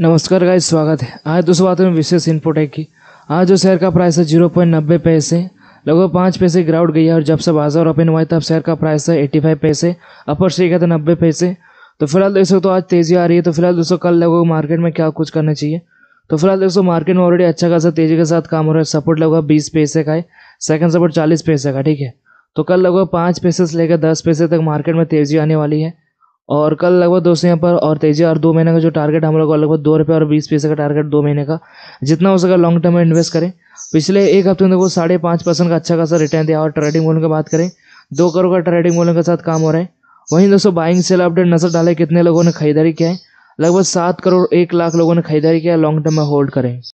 नमस्कार गाइस स्वागत है आज दोस्तों बात में विशेष इनपुट है कि आज जो शेयर का प्राइस है जीरो पॉइंट नब्बे पैसे लगभग पाँच पैसे ग्राउंड गई है और जब से बाजार ओपन हुआ है तब शेयर का प्राइस है एट्टी फाइव पैसे अपर से गया था नब्बे पैसे तो फिलहाल देख सकते हो आज तेज़ी आ रही है तो फिलहाल दोस्तों कल लगभग मार्केट में क्या कुछ करना चाहिए तो फिलहाल दोस्तों मार्केट में ऑलरेडी अच्छा खासा तेज़ी के साथ काम हो रहा है सपोर्ट लगभग बीस पैसे का है सेकंड सपोर्ट चालीस पैसे का ठीक है तो कल लगभग पाँच पैसे से लेकर दस पैसे तक मार्केट में तेज़ी आने वाली है और कल लगभग दोस्तों यहाँ पर और तेजी और दो महीने का जो टारगेट हम लोग लगभग दो रुपये और बीस पैसे का टारगेट दो महीने का जितना हो सका लॉन्ग टर्म में इन्वेस्ट करें पिछले एक हफ्ते में देखो साढ़े पाँच परसेंट का अच्छा खासा रिटर्न दिया और ट्रेडिंग वॉल्यूम की बात करें दो करोड़ का ट्रेडिंग वॉल्यूम के साथ काम हो रहा है वहीं दोस्तों बाइंग सेल अपडेट नजर डाले कितने लोगों ने खरीदारी किया है लगभग सात करोड़ एक लाख लोगों ने खरीदारी किया लॉन्ग टर्म में होल्ड करें